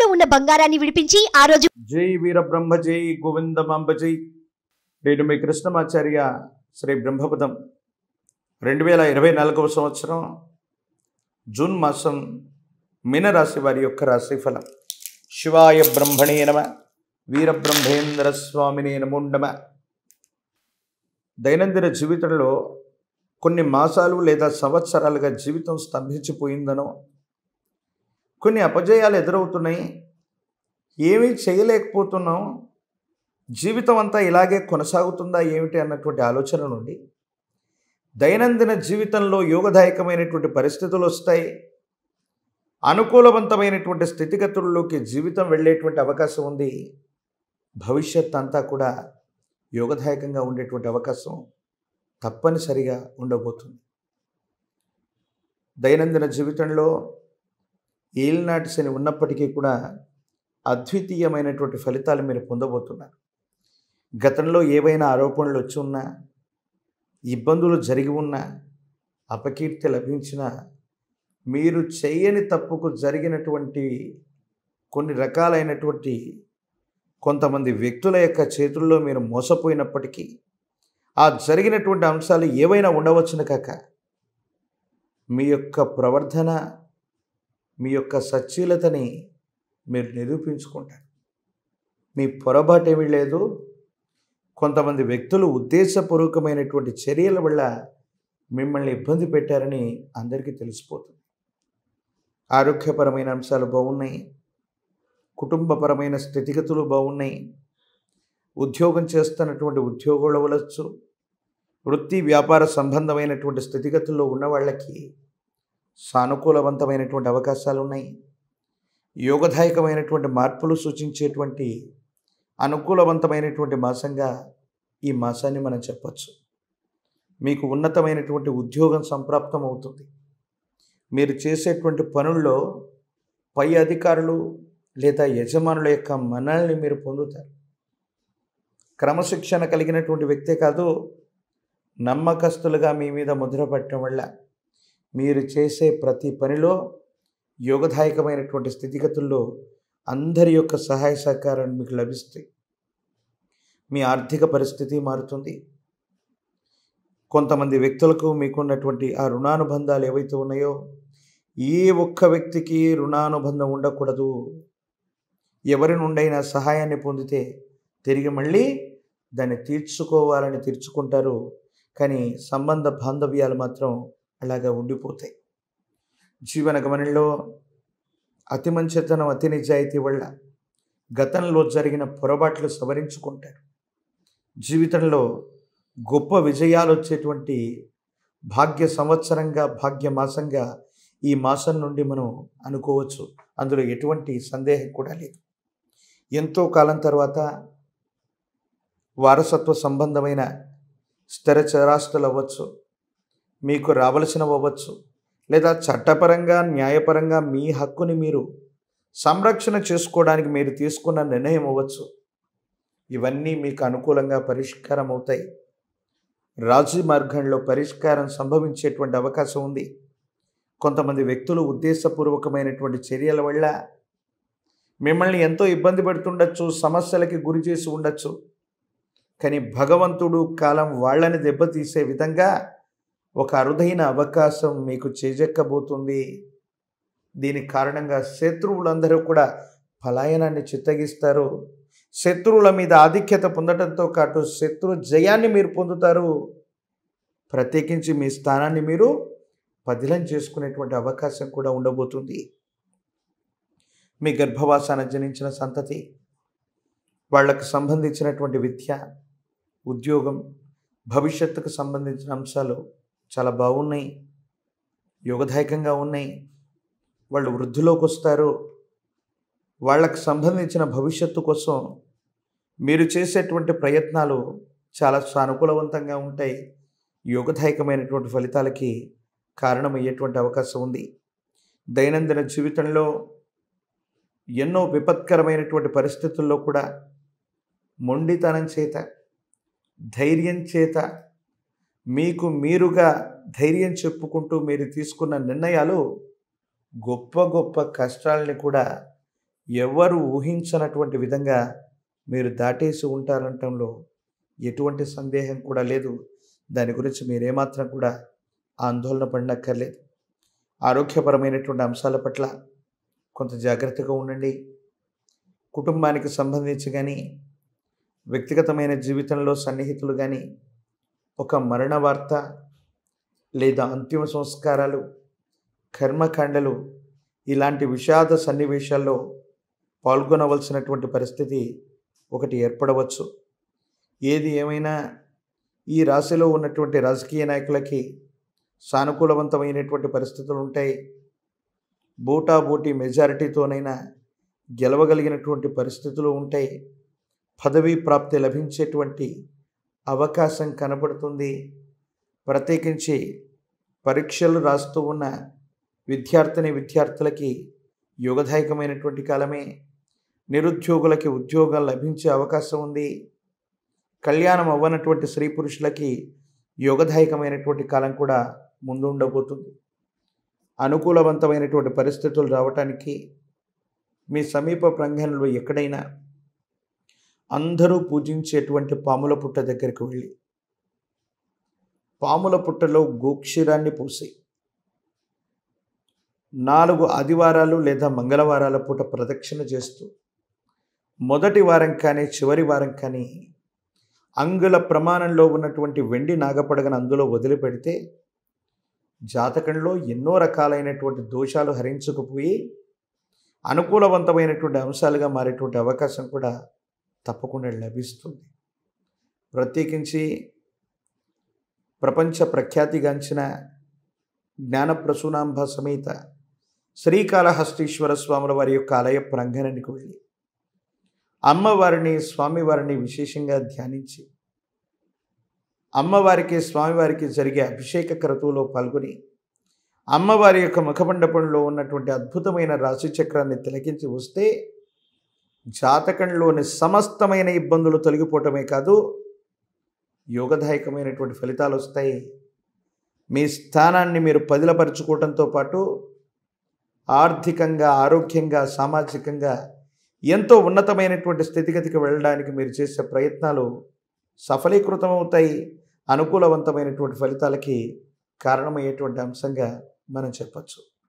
చేతుల్లో ఉన్న బంగారాన్ని విడిపించి ఆ రోజు జై వీరబ్రహ్మ జై గోవిందంబజై నేను మీ కృష్ణమాచార్య శ్రీ బ్రహ్మపదం రెండు వేల ఇరవై నాలుగవ సంవత్సరం జూన్ మాసం మీనరాశి వారి యొక్క రాశిఫలం శివాయ బ్రహ్మణే నమ వీరబ్రహ్మేంద్ర స్వామినే నమోండమ దైనందిన జీవితంలో కొన్ని మాసాలు లేదా సంవత్సరాలుగా జీవితం స్తంభించిపోయిందనో కొన్ని అపజయాలు ఎదురవుతున్నాయి ఏమీ చేయలేకపోతున్నాం జీవితం అంతా ఇలాగే కొనసాగుతుందా ఏమిటి అన్నటువంటి ఆలోచన నుండి దైనందిన జీవితంలో యోగదాయకమైనటువంటి పరిస్థితులు వస్తాయి అనుకూలవంతమైనటువంటి స్థితిగతుల్లోకి జీవితం వెళ్ళేటువంటి అవకాశం ఉంది భవిష్యత్ అంతా కూడా యోగదాయకంగా ఉండేటువంటి అవకాశం తప్పనిసరిగా ఉండబోతుంది దైనందిన జీవితంలో ఏలినాటి శని ఉన్నప్పటికీ కూడా అద్వితీయమైనటువంటి ఫలితాలు మీరు పొందబోతున్నారు గతంలో ఏవైనా ఆరోపణలు వచ్చి ఉన్నా ఇబ్బందులు జరిగి ఉన్నా అపకీర్తి లభించిన మీరు చేయని తప్పుకు జరిగినటువంటి కొన్ని రకాలైనటువంటి కొంతమంది వ్యక్తుల యొక్క చేతుల్లో మీరు మోసపోయినప్పటికీ ఆ జరిగినటువంటి అంశాలు ఏవైనా ఉండవచ్చును కాక మీ యొక్క ప్రవర్ధన మీ యొక్క సచ్యులతని మీరు నిరూపించుకుంటారు మీ పొరపాటు ఏమీ లేదు కొంతమంది వ్యక్తులు ఉద్దేశపూర్వకమైనటువంటి చర్యల వల్ల మిమ్మల్ని ఇబ్బంది పెట్టారని అందరికీ తెలిసిపోతుంది ఆరోగ్యపరమైన అంశాలు బాగున్నాయి కుటుంబపరమైన స్థితిగతులు బాగున్నాయి ఉద్యోగం చేస్తున్నటువంటి ఉద్యోగాలు అవ్వచ్చు వృత్తి వ్యాపార సంబంధమైనటువంటి స్థితిగతుల్లో ఉన్న వాళ్ళకి సానుకూలవంతమైనటువంటి అవకాశాలు ఉన్నాయి యోగదాయకమైనటువంటి మార్పులు సూచించేటువంటి అనుకూలవంతమైనటువంటి మాసంగా ఈ మాసాన్ని మనం చెప్పచ్చు మీకు ఉన్నతమైనటువంటి ఉద్యోగం సంప్రాప్తం అవుతుంది మీరు చేసేటువంటి పనుల్లో పై అధికారులు లేదా యజమానుల యొక్క మనల్ని మీరు పొందుతారు క్రమశిక్షణ కలిగినటువంటి వ్యక్తే కాదు నమ్మకస్తులుగా మీ మీద ముద్రపట్టడం వల్ల మీరు చేసే ప్రతి పనిలో యోగదాయకమైనటువంటి స్థితిగతుల్లో అందరి యొక్క సహాయ సహకారాన్ని మీకు లభిస్తాయి మీ ఆర్థిక పరిస్థితి మారుతుంది కొంతమంది వ్యక్తులకు మీకున్నటువంటి ఆ రుణానుబంధాలు ఏవైతే ఉన్నాయో ఏ ఒక్క వ్యక్తికి రుణానుబంధం ఉండకూడదు ఎవరి నుండైనా సహాయాన్ని పొందితే తిరిగి మళ్ళీ దాన్ని తీర్చుకోవాలని తీర్చుకుంటారు కానీ సంబంధ బాంధవ్యాలు మాత్రం అలాగా ఉండిపోతాయి జీవన గమనంలో అతి మంచితనం అతి నిజాయితీ వల్ల గతంలో జరిగిన పొరపాట్లు సవరించుకుంటారు జీవితంలో గొప్ప విజయాలు వచ్చేటువంటి భాగ్య సంవత్సరంగా భాగ్య మాసంగా ఈ మాసం నుండి మనం అనుకోవచ్చు అందులో ఎటువంటి సందేహం కూడా లేదు ఎంతో కాలం తర్వాత వారసత్వ సంబంధమైన స్థిర చరాస్తులు అవ్వచ్చు మీకు రావలసినవ్వచ్చు లేదా చట్టపరంగా న్యాయపరంగా మీ హక్కుని మీరు సంరక్షణ చేసుకోవడానికి మీరు తీసుకున్న నిర్ణయం అవ్వచ్చు ఇవన్నీ మీకు అనుకూలంగా పరిష్కారం అవుతాయి రాజీ మార్గంలో పరిష్కారం సంభవించేటువంటి అవకాశం ఉంది కొంతమంది వ్యక్తులు ఉద్దేశపూర్వకమైనటువంటి చర్యల వల్ల మిమ్మల్ని ఎంతో ఇబ్బంది పెడుతుండొచ్చు సమస్యలకి గురి చేసి ఉండొచ్చు కానీ భగవంతుడు కాలం వాళ్ళని దెబ్బతీసే విధంగా ఒక అరుదైన అవకాశం మీకు చేజెక్కబోతుంది దీని కారణంగా శత్రువులందరూ కూడా పలాయనాన్ని చిత్తగిస్తారు శత్రువుల మీద ఆధిక్యత పొందడంతో పాటు శత్రు జయాన్ని మీరు పొందుతారు ప్రత్యేకించి మీ స్థానాన్ని మీరు పదిలం చేసుకునేటువంటి అవకాశం కూడా ఉండబోతుంది మీ గర్భవాసాన జనించిన సంతతి వాళ్లకు సంబంధించినటువంటి విద్య ఉద్యోగం భవిష్యత్తుకు సంబంధించిన అంశాలు చాలా బాగున్నాయి యోగదాయకంగా ఉన్నాయి వాళ్ళు వృద్ధిలోకి వస్తారు వాళ్ళకు సంబంధించిన భవిష్యత్తు కోసం మీరు చేసేటువంటి ప్రయత్నాలు చాలా సానుకూలవంతంగా ఉంటాయి యోగదాయకమైనటువంటి ఫలితాలకి కారణమయ్యేటువంటి అవకాశం ఉంది దైనందిన జీవితంలో ఎన్నో విపత్కరమైనటువంటి పరిస్థితుల్లో కూడా మొండితనం చేత ధైర్యం చేత మీకు మీరుగా ధైర్యం చెప్పుకుంటూ మీరు తీసుకున్న నిర్ణయాలు గొప్ప గొప్ప కష్టాలని కూడా ఎవరు ఊహించనటువంటి విధంగా మీరు దాటేసి ఉంటారనటంలో ఎటువంటి సందేహం కూడా లేదు దాని గురించి మీరేమాత్రం కూడా ఆందోళన పడినక్కర్లేదు ఆరోగ్యపరమైనటువంటి అంశాల పట్ల కొంత జాగ్రత్తగా ఉండండి కుటుంబానికి సంబంధించి కానీ వ్యక్తిగతమైన జీవితంలో సన్నిహితులు కానీ ఒక మరణ వార్త లేదా అంతిమ సంస్కారాలు కర్మకాండలు ఇలాంటి విషాద సన్నివేశాల్లో పాల్గొనవలసినటువంటి పరిస్థితి ఒకటి ఏర్పడవచ్చు ఏది ఏమైనా ఈ రాశిలో ఉన్నటువంటి రాజకీయ నాయకులకి సానుకూలవంతమైనటువంటి పరిస్థితులు ఉంటాయి బూటాబూటి మెజారిటీతోనైనా గెలవగలిగినటువంటి పరిస్థితులు ఉంటాయి పదవీ ప్రాప్తి లభించేటువంటి అవకాశం కనబడుతుంది ప్రత్యేకించి పరీక్షలు రాస్తూ ఉన్న విద్యార్థిని విద్యార్థులకి యుగదాయకమైనటువంటి కాలమే నిరుద్యోగులకి ఉద్యోగం లభించే అవకాశం ఉంది కళ్యాణం అవ్వనటువంటి స్త్రీ పురుషులకి యోగదాయకమైనటువంటి కాలం కూడా ముందుండబోతుంది అనుకూలవంతమైనటువంటి పరిస్థితులు రావటానికి మీ సమీప ప్రాంగణంలో ఎక్కడైనా అందరూ పూజించేటువంటి పాముల పుట్ట దగ్గరికి వెళ్ళి పాముల పుట్టలో గోక్షీరాన్ని పూసి నాలుగు ఆదివారాలు లేదా మంగళవారాల పూట ప్రదక్షిణ చేస్తూ మొదటి వారం కానీ చివరి వారం కానీ అంగుల ప్రమాణంలో ఉన్నటువంటి వెండి నాగపడగను అందులో వదిలిపెడితే జాతకంలో ఎన్నో రకాలైనటువంటి దోషాలు హరించుకుపోయి అనుకూలవంతమైనటువంటి అంశాలుగా మారేటువంటి అవకాశం కూడా తప్పకుండా లభిస్తుంది ప్రత్యేకించి ప్రపంచ ప్రఖ్యాతిగాంచిన జ్ఞానప్రసూనాంబ సమేత శ్రీకాళహస్తీశ్వర స్వాముల వారి యొక్క ఆలయ ప్రాంగణానికి వెళ్ళి అమ్మవారిని స్వామివారిని విశేషంగా ధ్యానించి అమ్మవారికి స్వామివారికి జరిగే అభిషేక క్రతువులో పాల్గొని అమ్మవారి యొక్క ముఖమండపంలో ఉన్నటువంటి అద్భుతమైన రాశిచక్రాన్ని తిలకించి వస్తే జాతకంలోని సమస్తమైన ఇబ్బందులు తొలగిపోవటమే కాదు యోగదాయకమైనటువంటి ఫలితాలు వస్తాయి మీ స్థానాన్ని మీరు పదిలపరుచుకోవడంతో పాటు ఆర్థికంగా ఆరోగ్యంగా సామాజికంగా ఎంతో ఉన్నతమైనటువంటి స్థితిగతికి వెళ్ళడానికి మీరు చేసే ప్రయత్నాలు సఫలీకృతమవుతాయి అనుకూలవంతమైనటువంటి ఫలితాలకి కారణమయ్యేటువంటి అంశంగా మనం చెప్పచ్చు